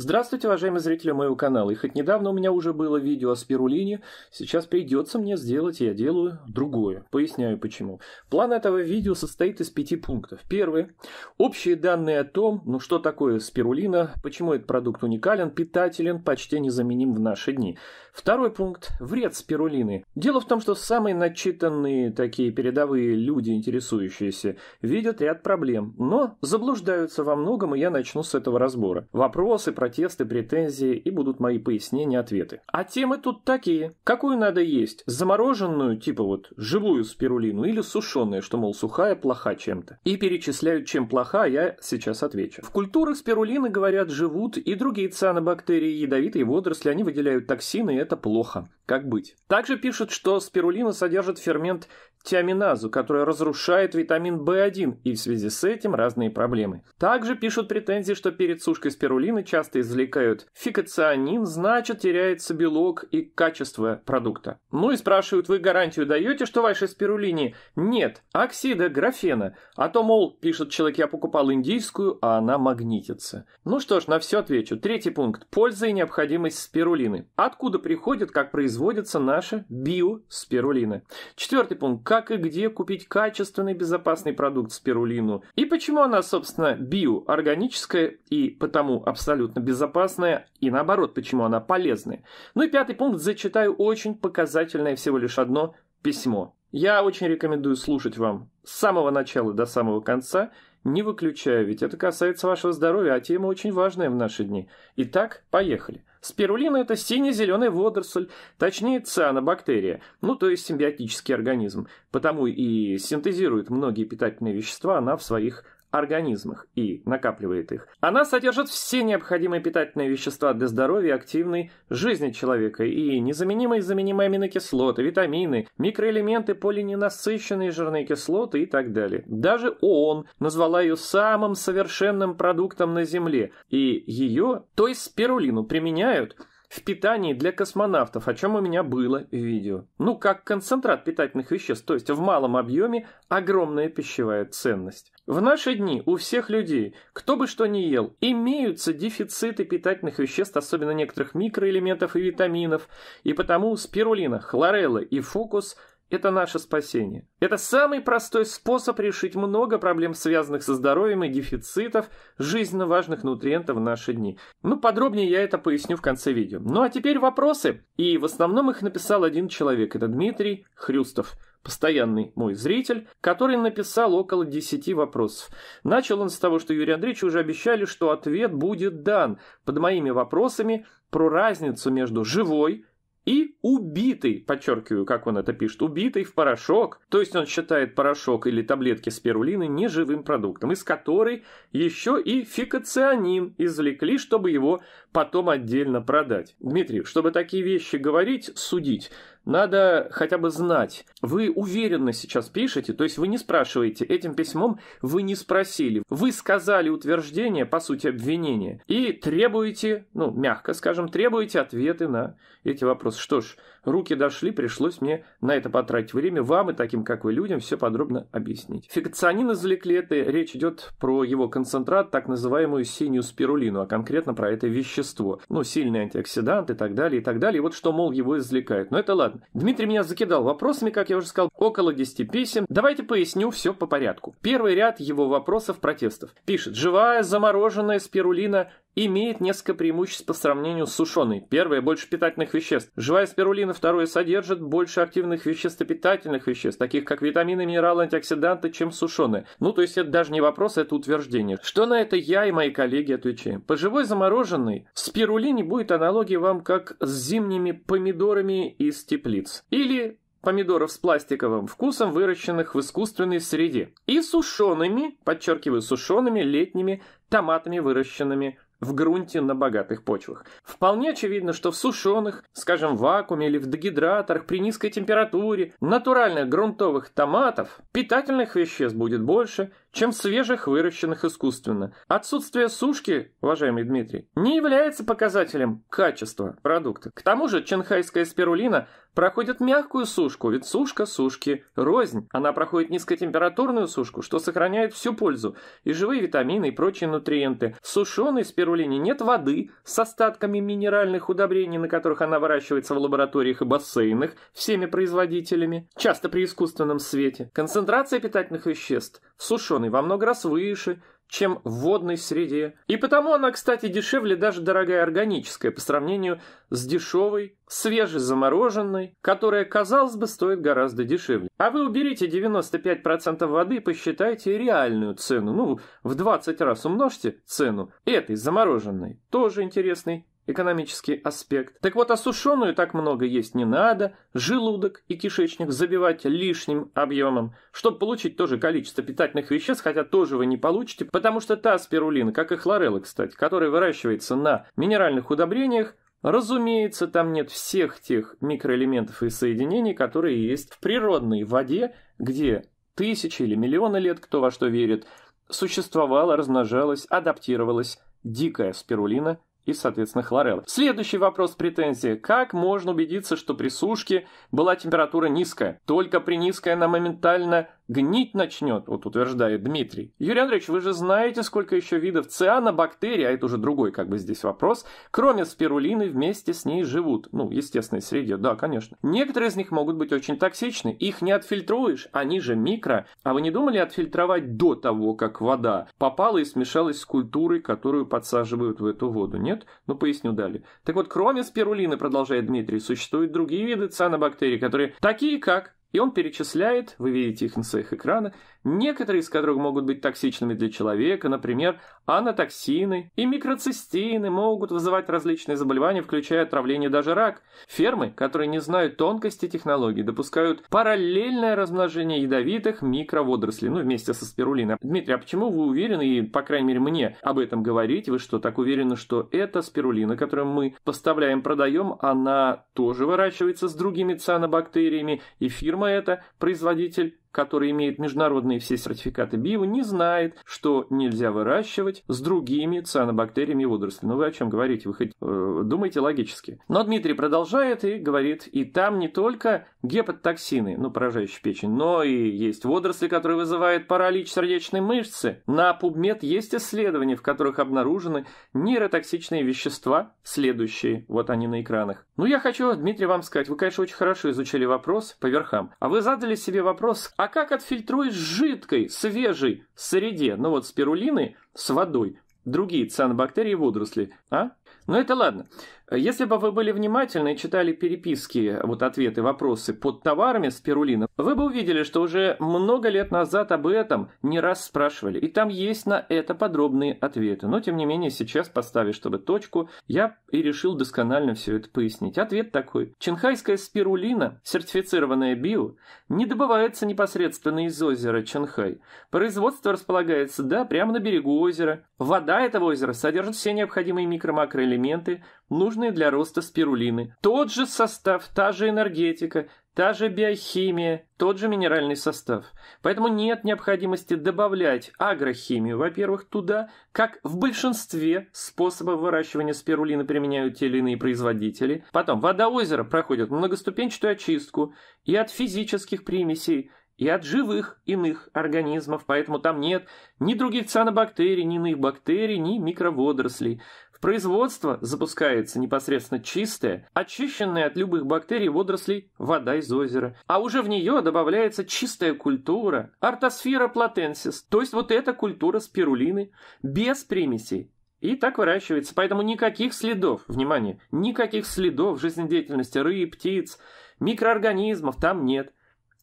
Здравствуйте, уважаемые зрители моего канала. И хоть недавно у меня уже было видео о спирулине, сейчас придется мне сделать, и я делаю другое. Поясняю почему. План этого видео состоит из пяти пунктов. Первый. Общие данные о том, ну что такое спирулина, почему этот продукт уникален, питателен, почти незаменим в наши дни. Второй пункт – вред спирулины. Дело в том, что самые начитанные такие передовые люди, интересующиеся, видят ряд проблем, но заблуждаются во многом, и я начну с этого разбора. Вопросы, протесты, претензии и будут мои пояснения, ответы. А темы тут такие. Какую надо есть? Замороженную, типа вот живую спирулину, или сушеную, что, мол, сухая, плоха чем-то? И перечисляют, чем плоха, а я сейчас отвечу. В культурах спирулины, говорят, живут и другие цианобактерии, ядовитые водоросли, они выделяют токсины, и это плохо. Как быть? Также пишут, что спирулина содержит фермент тиаминазу, которая разрушает витамин В1 и в связи с этим разные проблемы. Также пишут претензии, что перед сушкой спирулины часто извлекают фикоцианин, значит теряется белок и качество продукта. Ну и спрашивают, вы гарантию даете, что в вашей спирулине нет оксида графена? А то, мол, пишет человек, я покупал индийскую, а она магнитится. Ну что ж, на все отвечу. Третий пункт. Польза и необходимость спирулины. Откуда приходит, как производится наша биоспирулина? Четвертый пункт. Как как и где купить качественный безопасный продукт спирулину, и почему она, собственно, биоорганическая и потому абсолютно безопасная, и наоборот, почему она полезная. Ну и пятый пункт зачитаю очень показательное всего лишь одно письмо. Я очень рекомендую слушать вам с самого начала до самого конца, не выключая, ведь это касается вашего здоровья, а тема очень важная в наши дни. Итак, поехали. Спирулина – это сине-зеленый водоросль, точнее цианобактерия, ну то есть симбиотический организм, потому и синтезирует многие питательные вещества она в своих организмах и накапливает их. Она содержит все необходимые питательные вещества для здоровья и активной жизни человека и незаменимые заменимые аминокислоты, витамины, микроэлементы, полиненасыщенные жирные кислоты и так далее. Даже ООН назвала ее самым совершенным продуктом на Земле, и ее, то есть спирулину, применяют – в питании для космонавтов, о чем у меня было видео. Ну, как концентрат питательных веществ, то есть в малом объеме огромная пищевая ценность. В наши дни у всех людей, кто бы что ни ел, имеются дефициты питательных веществ, особенно некоторых микроэлементов и витаминов, и потому спирулина, хлорелла и фокус – это наше спасение. Это самый простой способ решить много проблем, связанных со здоровьем и дефицитов жизненно важных нутриентов в наши дни. Ну, подробнее я это поясню в конце видео. Ну, а теперь вопросы. И в основном их написал один человек, это Дмитрий Хрюстов постоянный мой зритель, который написал около 10 вопросов. Начал он с того, что Юрий Андреевич уже обещали, что ответ будет дан под моими вопросами про разницу между живой и убитый, подчеркиваю, как он это пишет, убитый в порошок, то есть он считает порошок или таблетки спирулины неживым продуктом, из которой еще и фикационин извлекли, чтобы его потом отдельно продать. Дмитрий, чтобы такие вещи говорить, судить, надо хотя бы знать. Вы уверенно сейчас пишете, то есть вы не спрашиваете. Этим письмом вы не спросили. Вы сказали утверждение, по сути, обвинение, И требуете, ну, мягко скажем, требуете ответы на эти вопросы. Что ж, Руки дошли, пришлось мне на это потратить время, вам и таким, как вы, людям все подробно объяснить. Фикционин извлекли это, речь идет про его концентрат, так называемую синюю спирулину, а конкретно про это вещество. Ну, сильный антиоксидант и так далее, и так далее. И вот что, мол, его извлекают. Но это ладно. Дмитрий меня закидал вопросами, как я уже сказал, около 10 писем. Давайте поясню все по порядку. Первый ряд его вопросов протестов. Пишет, живая замороженная спирулина имеет несколько преимуществ по сравнению с сушеной. Первое, больше питательных веществ. Живая спирулина второе содержит больше активных веществ и питательных веществ, таких как витамины, минералы, антиоксиданты, чем сушеные. Ну, то есть это даже не вопрос, это утверждение. Что на это я и мои коллеги отвечаем? По живой замороженной спирулине будет аналогия вам как с зимними помидорами из теплиц. Или помидоров с пластиковым вкусом, выращенных в искусственной среде, и сушеными, подчеркиваю, сушеными летними томатами, выращенными в грунте на богатых почвах. Вполне очевидно, что в сушеных, скажем, в вакууме или в дегидраторах при низкой температуре натуральных грунтовых томатов питательных веществ будет больше, чем в свежих, выращенных искусственно. Отсутствие сушки, уважаемый Дмитрий, не является показателем качества продукта. К тому же ченхайская спирулина проходит мягкую сушку, ведь сушка сушки рознь. Она проходит низкотемпературную сушку, что сохраняет всю пользу, и живые витамины и прочие нутриенты. В сушеной спирулине нет воды с остатками минеральных удобрений, на которых она выращивается в лабораториях и бассейнах всеми производителями, часто при искусственном свете. Концентрация питательных веществ сушеный во много раз выше, чем в водной среде. И потому она, кстати, дешевле даже дорогая органическая по сравнению с дешевой, свежезамороженной, которая, казалось бы, стоит гораздо дешевле. А вы уберите 95% воды и посчитайте реальную цену. Ну, в 20 раз умножьте цену этой замороженной. Тоже интересный экономический аспект. Так вот, осушенную так много есть не надо, желудок и кишечник забивать лишним объемом, чтобы получить тоже количество питательных веществ, хотя тоже вы не получите, потому что та спирулина, как и хлорелла, кстати, которая выращивается на минеральных удобрениях, Разумеется, там нет всех тех микроэлементов и соединений, которые есть в природной воде, где тысячи или миллионы лет, кто во что верит, существовала, размножалась, адаптировалась дикая спирулина и, соответственно, хлореллы. Следующий вопрос претензии. Как можно убедиться, что при сушке была температура низкая? Только при низкой она моментально гнить начнет, вот утверждает Дмитрий. Юрий Андреевич, вы же знаете, сколько еще видов цианобактерий, а это уже другой как бы здесь вопрос, кроме спирулины вместе с ней живут. Ну, естественной среде, да, конечно. Некоторые из них могут быть очень токсичны, их не отфильтруешь, они же микро. А вы не думали отфильтровать до того, как вода попала и смешалась с культурой, которую подсаживают в эту воду, нет? Ну, поясню далее. Так вот, кроме спирулины, продолжает Дмитрий, существуют другие виды цианобактерий, которые такие как и он перечисляет, вы видите их на своих экранах, некоторые из которых могут быть токсичными для человека, например, Анатоксины и микроцистины могут вызывать различные заболевания, включая отравление даже рак. Фермы, которые не знают тонкости технологий, допускают параллельное размножение ядовитых микроводорослей, ну, вместе со спирулиной. Дмитрий, а почему вы уверены, и, по крайней мере, мне об этом говорить? вы что, так уверены, что эта спирулина, которую мы поставляем, продаем, она тоже выращивается с другими цианобактериями, и фирма эта, производитель, который имеет международные все сертификаты био, не знает, что нельзя выращивать с другими цианобактериями водоросли. Ну вы о чем говорите? Вы хоть э, думаете логически. Но Дмитрий продолжает и говорит, и там не только гепатотоксины, ну поражающие печень, но и есть водоросли, которые вызывают паралич сердечной мышцы. На PubMed есть исследования, в которых обнаружены нейротоксичные вещества, следующие, вот они на экранах. Ну я хочу, Дмитрий, вам сказать, вы, конечно, очень хорошо изучили вопрос по верхам, а вы задали себе вопрос, а а как отфильтруешь жидкой, свежей среде, ну вот спирулины с водой, другие цианобактерии и водоросли, а? Ну это ладно. Если бы вы были внимательны и читали переписки, вот ответы, вопросы под товарами спирулина, вы бы увидели, что уже много лет назад об этом не раз спрашивали, и там есть на это подробные ответы. Но, тем не менее, сейчас поставив, чтобы точку, я и решил досконально все это пояснить. Ответ такой. Чанхайская спирулина, сертифицированная био, не добывается непосредственно из озера Чанхай. Производство располагается, да, прямо на берегу озера. Вода этого озера содержит все необходимые микро-макроэлементы, нужные нужные для роста спирулины. Тот же состав, та же энергетика, та же биохимия, тот же минеральный состав. Поэтому нет необходимости добавлять агрохимию, во-первых, туда, как в большинстве способов выращивания спирулины применяют те или иные производители. Потом вода озера проходит многоступенчатую очистку и от физических примесей, и от живых иных организмов, поэтому там нет ни других цианобактерий, ни иных бактерий, ни микроводорослей. В производство запускается непосредственно чистая, очищенная от любых бактерий водорослей вода из озера. А уже в нее добавляется чистая культура, артосфера платенсис, то есть вот эта культура спирулины, без примесей, и так выращивается. Поэтому никаких следов, внимание, никаких следов жизнедеятельности рыб, птиц, микроорганизмов там нет.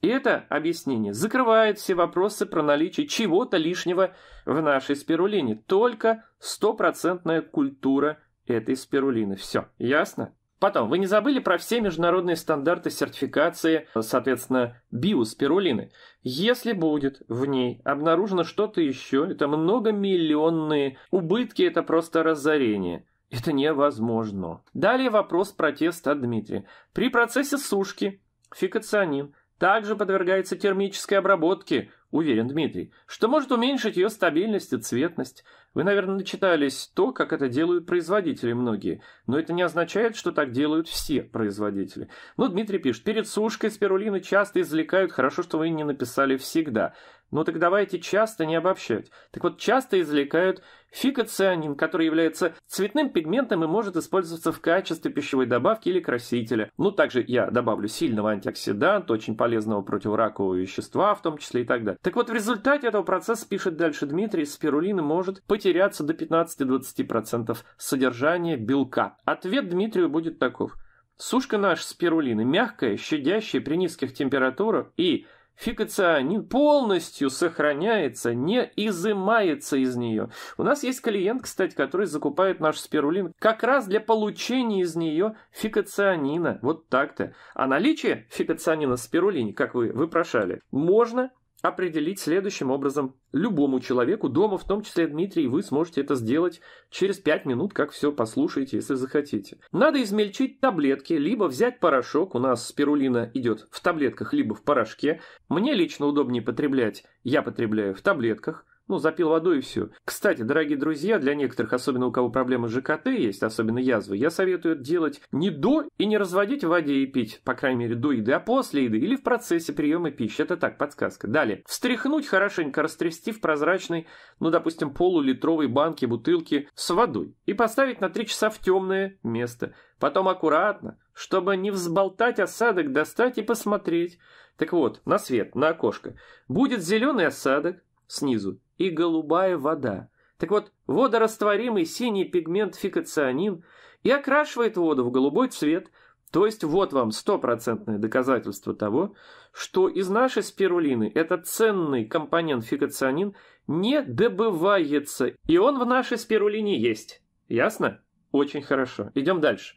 И это объяснение закрывает все вопросы про наличие чего-то лишнего в нашей спирулине. Только стопроцентная культура этой спирулины. Все, ясно? Потом, вы не забыли про все международные стандарты сертификации, соответственно, биоспирулины. Если будет в ней обнаружено что-то еще, это многомиллионные убытки, это просто разорение. Это невозможно. Далее вопрос протеста от Дмитрия. При процессе сушки фикационин – также подвергается термической обработке, уверен Дмитрий, что может уменьшить ее стабильность и цветность. Вы, наверное, начитались то, как это делают производители многие, но это не означает, что так делают все производители. Ну, Дмитрий пишет, перед сушкой спирулины часто извлекают, хорошо, что вы не написали всегда. Ну так давайте часто не обобщать. Так вот, часто извлекают фикоцианин, который является цветным пигментом и может использоваться в качестве пищевой добавки или красителя. Ну, также я добавлю сильного антиоксиданта, очень полезного противоракового вещества, в том числе и так далее. Так вот, в результате этого процесса, пишет дальше Дмитрий, спирулина может потерять теряться до 15-20% содержания белка. Ответ Дмитрию будет таков. Сушка наша спирулины мягкая, щадящая при низких температурах и фикоцианин полностью сохраняется, не изымается из нее. У нас есть клиент, кстати, который закупает наш спирулин как раз для получения из нее фикоцианина. Вот так-то. А наличие фикоцианина в спирулине, как вы выпрошали, можно определить следующим образом. Любому человеку дома, в том числе Дмитрий, вы сможете это сделать через 5 минут, как все послушаете, если захотите. Надо измельчить таблетки, либо взять порошок, у нас спирулина идет в таблетках, либо в порошке. Мне лично удобнее потреблять, я потребляю в таблетках – ну, запил водой и все. Кстати, дорогие друзья, для некоторых, особенно у кого проблемы с ЖКТ есть, особенно язвы, я советую делать не до и не разводить в воде и пить, по крайней мере, до еды, а после еды или в процессе приема пищи. Это так, подсказка. Далее. Встряхнуть хорошенько, растрясти в прозрачной, ну, допустим, полулитровой банке, бутылке с водой и поставить на 3 часа в темное место. Потом аккуратно, чтобы не взболтать осадок, достать и посмотреть. Так вот, на свет, на окошко. Будет зеленый осадок снизу и голубая вода. Так вот, водорастворимый синий пигмент фикоцианин и окрашивает воду в голубой цвет, то есть вот вам стопроцентное доказательство того, что из нашей спирулины этот ценный компонент фикоцианин не добывается, и он в нашей спирулине есть. Ясно? Очень хорошо. Идем дальше.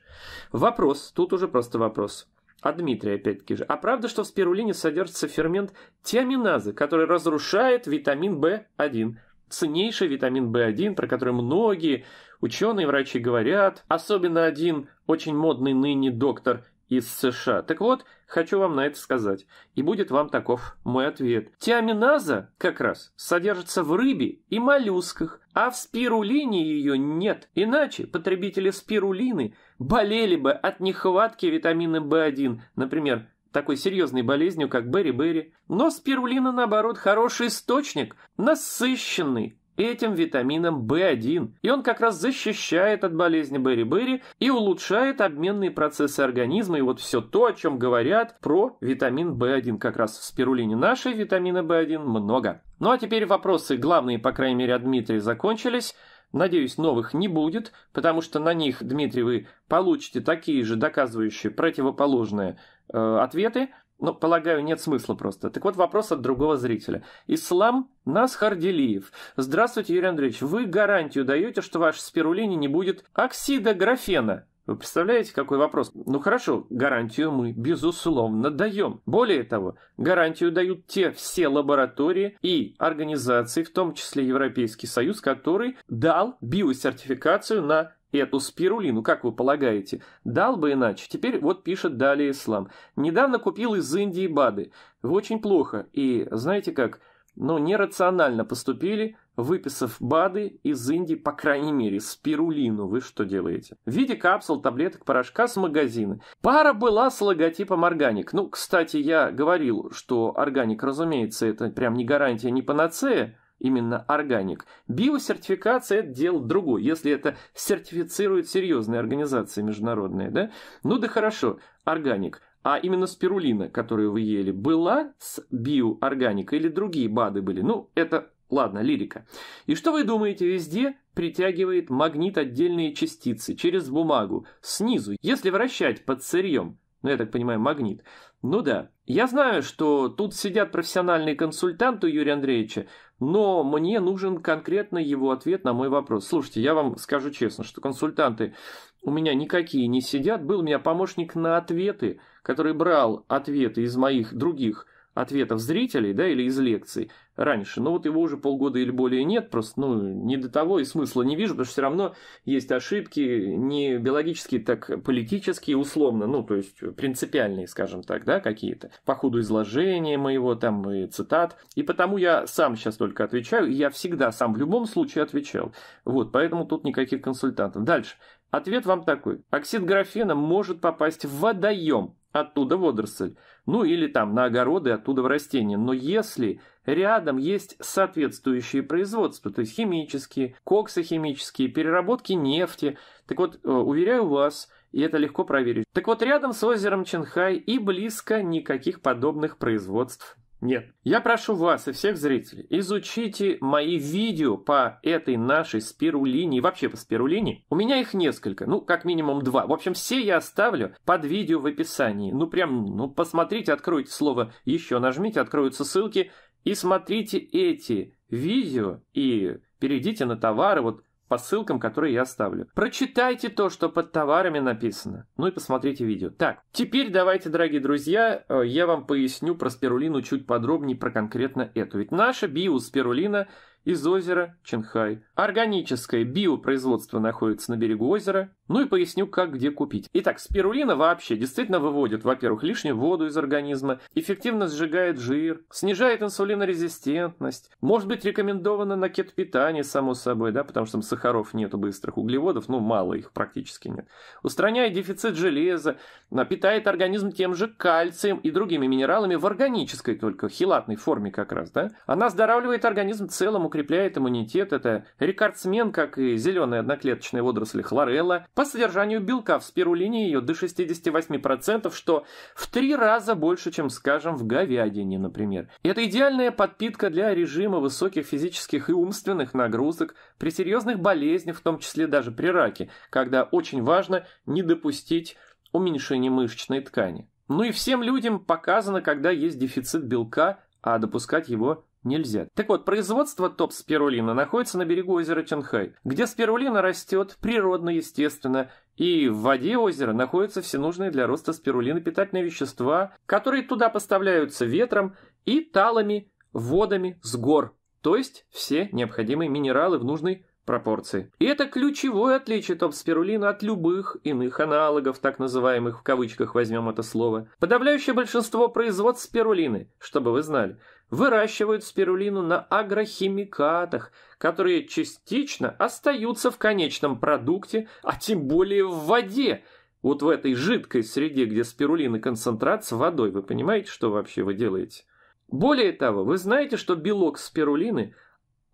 Вопрос, тут уже просто вопрос. А Дмитрий опять-таки же. А правда, что в спирулине содержится фермент тиаминазы, который разрушает витамин В1? Ценнейший витамин В1, про который многие ученые, врачи говорят. Особенно один очень модный ныне доктор из США. Так вот, хочу вам на это сказать. И будет вам таков мой ответ. Тиаминаза как раз содержится в рыбе и моллюсках, а в спирулине ее нет. Иначе потребители спирулины болели бы от нехватки витамина В1, например, такой серьезной болезнью, как Берри-Берри. Но спирулина, наоборот, хороший источник, насыщенный, этим витамином В1, и он как раз защищает от болезни бери-бери и улучшает обменные процессы организма, и вот все то, о чем говорят про витамин В1, как раз в спирулине нашей витамина В1 много. Ну а теперь вопросы, главные, по крайней мере, от Дмитрия закончились. Надеюсь, новых не будет, потому что на них, Дмитрий, вы получите такие же доказывающие противоположные э, ответы. Ну, полагаю, нет смысла просто. Так вот, вопрос от другого зрителя. Ислам Насхарделиев. Здравствуйте, Юрий Андреевич. Вы гарантию даете, что ваш спирулине не будет оксида графена? Вы представляете, какой вопрос? Ну хорошо, гарантию мы, безусловно, даем. Более того, гарантию дают те все лаборатории и организации, в том числе Европейский Союз, который дал биосертификацию на эту спирулину, как вы полагаете? Дал бы иначе. Теперь вот пишет далее ислам. Недавно купил из Индии БАДы. Вы очень плохо. И знаете как? Ну, нерационально поступили, выписав БАДы из Индии, по крайней мере, спирулину. Вы что делаете? В виде капсул, таблеток, порошка с магазина. Пара была с логотипом органик. Ну, кстати, я говорил, что органик, разумеется, это прям не гарантия, не панацея именно органик. Биосертификация – это дело другое, если это сертифицируют серьезные организации международные. Да? Ну да хорошо, органик. А именно спирулина, которую вы ели, была с биоорганик или другие БАДы были? Ну, это, ладно, лирика. И что вы думаете, везде притягивает магнит отдельные частицы через бумагу, снизу, если вращать под сырьем? Ну, я так понимаю, магнит. Ну да. Я знаю, что тут сидят профессиональные консультанты у Юрия Андреевича, но мне нужен конкретно его ответ на мой вопрос. Слушайте, я вам скажу честно, что консультанты у меня никакие не сидят. Был у меня помощник на ответы, который брал ответы из моих других ответов зрителей, да, или из лекций раньше. Но вот его уже полгода или более нет, просто, ну, не до того и смысла не вижу, потому что все равно есть ошибки не биологические, так политические, условно, ну, то есть принципиальные, скажем так, да, какие-то, по ходу изложения моего там и цитат. И потому я сам сейчас только отвечаю, я всегда сам в любом случае отвечал. Вот, поэтому тут никаких консультантов. Дальше. Ответ вам такой. Оксид графена может попасть в водоем оттуда водоросль. Ну или там на огороды, оттуда в растения. Но если рядом есть соответствующие производства, то есть химические, коксохимические, переработки нефти. Так вот, э, уверяю вас, и это легко проверить. Так вот, рядом с озером Ченхай и близко никаких подобных производств нет. Я прошу вас и всех зрителей, изучите мои видео по этой нашей спирулине и вообще по спирулине. У меня их несколько, ну, как минимум два. В общем, все я оставлю под видео в описании. Ну, прям, ну, посмотрите, откройте слово «еще», нажмите, откроются ссылки, и смотрите эти видео, и перейдите на товары, вот по ссылкам, которые я оставлю. Прочитайте то, что под товарами написано. Ну и посмотрите видео. Так, теперь давайте, дорогие друзья, э, я вам поясню про спирулину чуть подробнее, про конкретно эту. Ведь наша биоспирулина – из озера Чинхай. Органическое биопроизводство находится на берегу озера. Ну и поясню, как где купить. Итак, спирулина вообще действительно выводит, во-первых, лишнюю воду из организма, эффективно сжигает жир, снижает инсулинорезистентность, может быть рекомендовано на кетопитание, само собой, да, потому что там сахаров нету быстрых, углеводов, ну, мало их практически нет. Устраняет дефицит железа, а, питает организм тем же кальцием и другими минералами в органической только, хилатной форме как раз, да. Она оздоравливает организм целому укрепляет иммунитет, это рекордсмен, как и зеленые одноклеточные водоросли хлорелла, по содержанию белка в спирулине ее до 68%, что в три раза больше, чем, скажем, в говядине, например. Это идеальная подпитка для режима высоких физических и умственных нагрузок при серьезных болезнях, в том числе даже при раке, когда очень важно не допустить уменьшения мышечной ткани. Ну и всем людям показано, когда есть дефицит белка, а допускать его нельзя. Так вот, производство топ-спирулина находится на берегу озера Чанхай, где спирулина растет природно, естественно, и в воде озера находятся все нужные для роста спирулины питательные вещества, которые туда поставляются ветром и талыми водами с гор, то есть все необходимые минералы в нужной пропорции. И это ключевое отличие топспирулина от любых иных аналогов, так называемых в кавычках возьмем это слово. Подавляющее большинство производств спирулины, чтобы вы знали, выращивают спирулину на агрохимикатах, которые частично остаются в конечном продукте, а тем более в воде. Вот в этой жидкой среде, где спирулина концентрат с водой, вы понимаете, что вообще вы делаете? Более того, вы знаете, что белок спирулины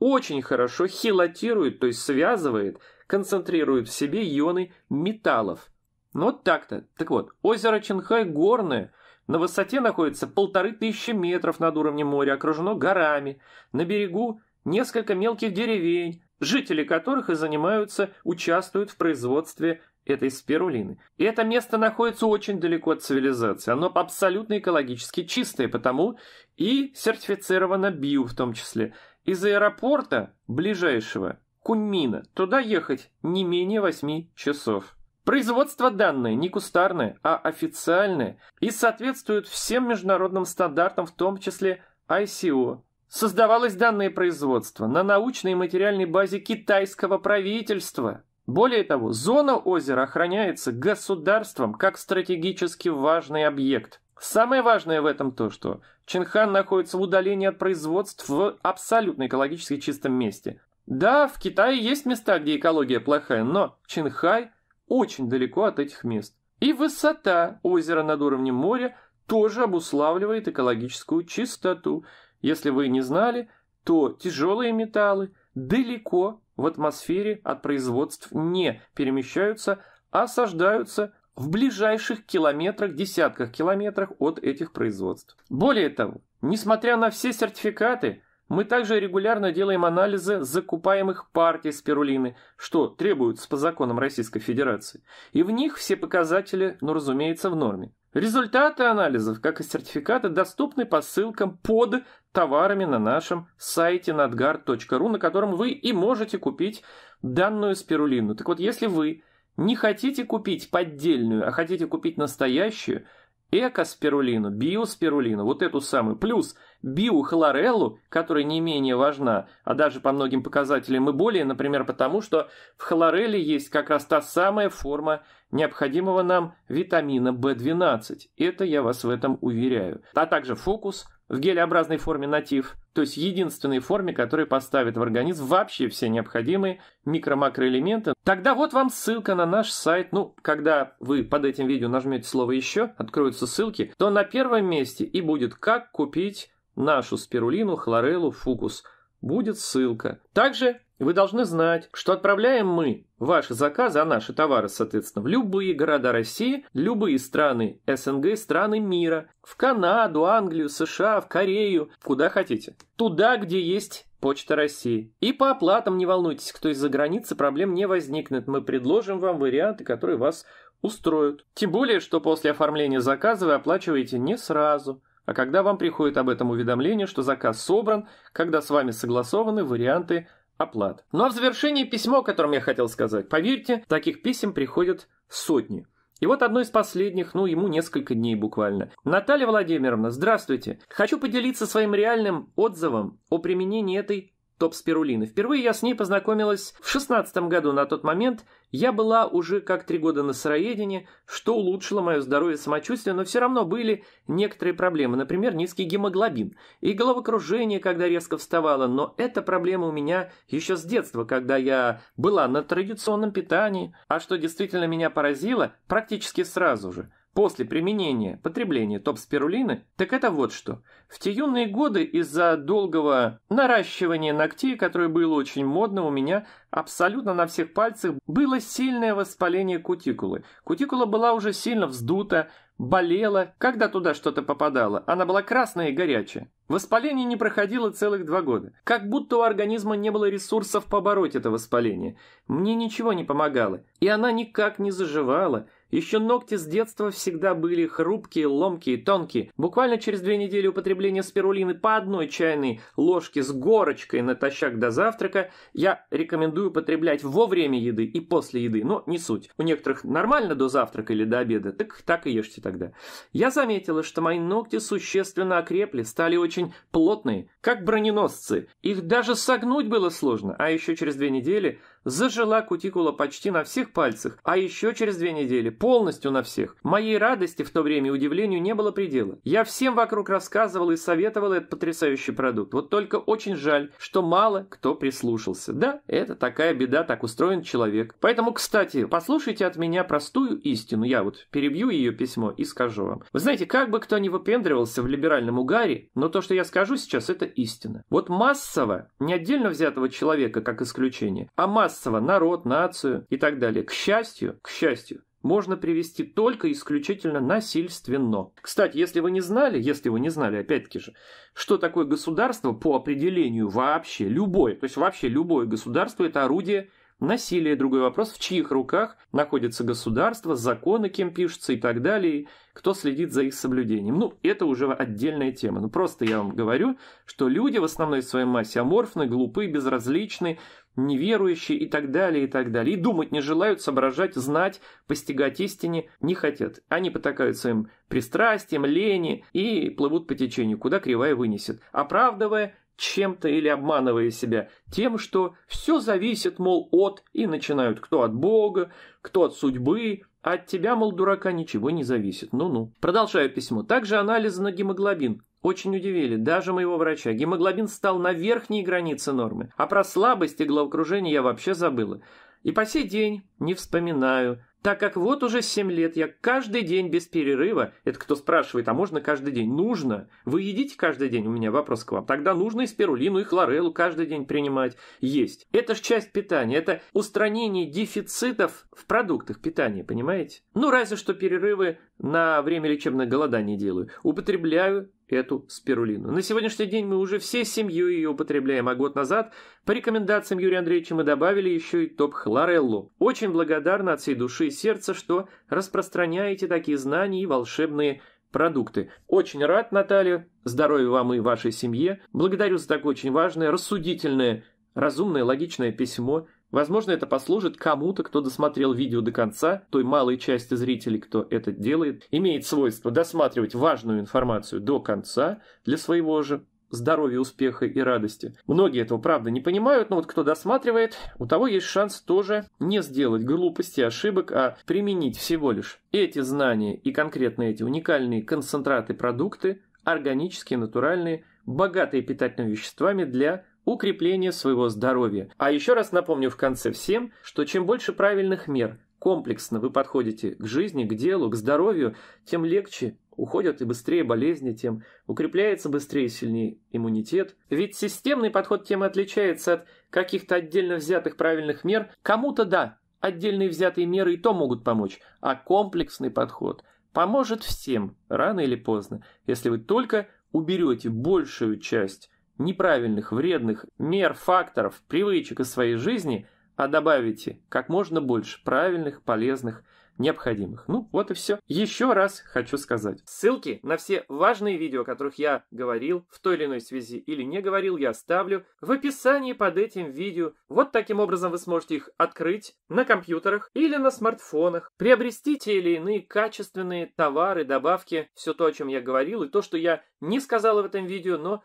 очень хорошо хилатирует, то есть связывает, концентрирует в себе ионы металлов. Ну вот так-то. Так вот, озеро Чинхай горное – на высоте находится полторы тысячи метров над уровнем моря, окружено горами. На берегу несколько мелких деревень, жители которых и занимаются, участвуют в производстве этой спирулины. И это место находится очень далеко от цивилизации. Оно абсолютно экологически чистое, потому и сертифицировано Био в том числе. Из аэропорта ближайшего Куньмина туда ехать не менее 8 часов. Производство данное не кустарное, а официальное и соответствует всем международным стандартам, в том числе ICO. Создавалось данное производство на научной и материальной базе китайского правительства. Более того, зона озера охраняется государством как стратегически важный объект. Самое важное в этом то, что Чинхан находится в удалении от производств в абсолютно экологически чистом месте. Да, в Китае есть места, где экология плохая, но Чинхай очень далеко от этих мест. И высота озера над уровнем моря тоже обуславливает экологическую чистоту. Если вы не знали, то тяжелые металлы далеко в атмосфере от производств не перемещаются, а осаждаются в ближайших километрах, десятках километрах от этих производств. Более того, несмотря на все сертификаты, мы также регулярно делаем анализы закупаемых партий спирулины, что требуется по законам Российской Федерации, и в них все показатели, ну разумеется, в норме. Результаты анализов, как и сертификаты, доступны по ссылкам под товарами на нашем сайте Надгар.ру, на котором вы и можете купить данную спирулину. Так вот, если вы не хотите купить поддельную, а хотите купить настоящую, эко-спирулину, биоспирулину, вот эту самую, плюс – Биу хлореллу, которая не менее важна, а даже по многим показателям и более, например, потому что в хлорелле есть как раз та самая форма необходимого нам витамина В12. Это я вас в этом уверяю. А также фокус в гелеобразной форме натив, то есть единственной форме, которая поставит в организм вообще все необходимые микро-макроэлементы. Тогда вот вам ссылка на наш сайт. Ну, когда вы под этим видео нажмете слово «Еще», откроются ссылки, то на первом месте и будет «Как купить нашу спирулину, хлореллу, фукус. Будет ссылка. Также вы должны знать, что отправляем мы ваши заказы, а наши товары, соответственно, в любые города России, любые страны СНГ, страны мира, в Канаду, Англию, США, в Корею, куда хотите. Туда, где есть Почта России. И по оплатам не волнуйтесь, кто из-за границы проблем не возникнет. Мы предложим вам варианты, которые вас устроят. Тем более, что после оформления заказа вы оплачиваете не сразу – а когда вам приходит об этом уведомление, что заказ собран, когда с вами согласованы варианты оплат. Ну а в завершении письмо, о котором я хотел сказать. Поверьте, таких писем приходят сотни. И вот одно из последних, ну ему несколько дней буквально. Наталья Владимировна, здравствуйте. Хочу поделиться своим реальным отзывом о применении этой топ спирулины. Впервые я с ней познакомилась в 16 году. На тот момент я была уже как три года на сыроедении, что улучшило мое здоровье и самочувствие, но все равно были некоторые проблемы. Например, низкий гемоглобин и головокружение, когда резко вставала. Но эта проблема у меня еще с детства, когда я была на традиционном питании. А что действительно меня поразило, практически сразу же – после применения потребления топспирулины, так это вот что. В те юные годы из-за долгого наращивания ногтей, которое было очень модно у меня, абсолютно на всех пальцах было сильное воспаление кутикулы. Кутикула была уже сильно вздута, болела, когда туда что-то попадало. Она была красная и горячая. Воспаление не проходило целых два года. Как будто у организма не было ресурсов побороть это воспаление. Мне ничего не помогало. И она никак не заживала. Еще ногти с детства всегда были хрупкие, ломкие, тонкие. Буквально через две недели употребления спирулины по одной чайной ложке с горочкой натощак до завтрака я рекомендую употреблять во время еды и после еды, но не суть. У некоторых нормально до завтрака или до обеда, так, так и ешьте тогда. Я заметила, что мои ногти существенно окрепли, стали очень плотные, как броненосцы. Их даже согнуть было сложно, а еще через две недели – Зажила кутикула почти на всех пальцах, а еще через две недели полностью на всех. Моей радости в то время удивлению не было предела. Я всем вокруг рассказывал и советовал этот потрясающий продукт. Вот только очень жаль, что мало кто прислушался. Да, это такая беда, так устроен человек. Поэтому, кстати, послушайте от меня простую истину. Я вот перебью ее письмо и скажу вам. Вы знаете, как бы кто ни выпендривался в либеральном угаре, но то, что я скажу сейчас, это истина. Вот массово, не отдельно взятого человека как исключение, а массово массово народ, нацию и так далее. К счастью, к счастью, можно привести только исключительно насильственно. Кстати, если вы не знали, если вы не знали, опять-таки же, что такое государство по определению вообще, любое, то есть вообще любое государство – это орудие насилия. Другой вопрос, в чьих руках находится государство, законы кем пишутся и так далее, кто следит за их соблюдением. Ну, это уже отдельная тема. Ну, просто я вам говорю, что люди в основной своей массе аморфны, глупы, безразличны, неверующие и так далее, и так далее. И думать не желают, соображать, знать, постигать истине не хотят. Они потакают своим пристрастием, лени и плывут по течению, куда кривая вынесет, оправдывая чем-то или обманывая себя тем, что все зависит, мол, от, и начинают кто от Бога, кто от судьбы, а от тебя, мол, дурака, ничего не зависит. Ну-ну. Продолжаю письмо. Также анализы на гемоглобин. Очень удивили, даже моего врача. Гемоглобин стал на верхней границе нормы. А про слабость и головокружение я вообще забыла. И по сей день не вспоминаю, так как вот уже 7 лет я каждый день без перерыва, это кто спрашивает, а можно каждый день? Нужно. Вы едите каждый день? У меня вопрос к вам. Тогда нужно и спирулину, и хлореллу каждый день принимать. Есть. Это же часть питания. Это устранение дефицитов в продуктах питания, понимаете? Ну, разве что перерывы на время лечебных голоданий делаю. Употребляю эту спирулину. На сегодняшний день мы уже всей семью ее употребляем, а год назад по рекомендациям Юрия Андреевича мы добавили еще и топ-хлореллу. Очень благодарна от всей души и сердца, что распространяете такие знания и волшебные продукты. Очень рад, Наталья. Здоровья вам и вашей семье. Благодарю за такое очень важное, рассудительное, разумное, логичное письмо. Возможно, это послужит кому-то, кто досмотрел видео до конца, той малой части зрителей, кто это делает, имеет свойство досматривать важную информацию до конца для своего же здоровья, успеха и радости. Многие этого, правда, не понимают, но вот кто досматривает, у того есть шанс тоже не сделать глупости, ошибок, а применить всего лишь эти знания и конкретно эти уникальные концентраты продукты, органические, натуральные, богатые питательными веществами для укрепление своего здоровья. А еще раз напомню в конце всем, что чем больше правильных мер комплексно вы подходите к жизни, к делу, к здоровью, тем легче уходят и быстрее болезни, тем укрепляется быстрее и сильнее иммунитет. Ведь системный подход тем отличается от каких-то отдельно взятых правильных мер. Кому-то да, отдельные взятые меры и то могут помочь, а комплексный подход поможет всем рано или поздно, если вы только уберете большую часть неправильных, вредных мер, факторов, привычек из своей жизни, а добавите как можно больше правильных, полезных, необходимых. Ну, вот и все. Еще раз хочу сказать. Ссылки на все важные видео, о которых я говорил в той или иной связи или не говорил, я оставлю в описании под этим видео. Вот таким образом вы сможете их открыть на компьютерах или на смартфонах, приобрести те или иные качественные товары, добавки, все то, о чем я говорил, и то, что я не сказал в этом видео, но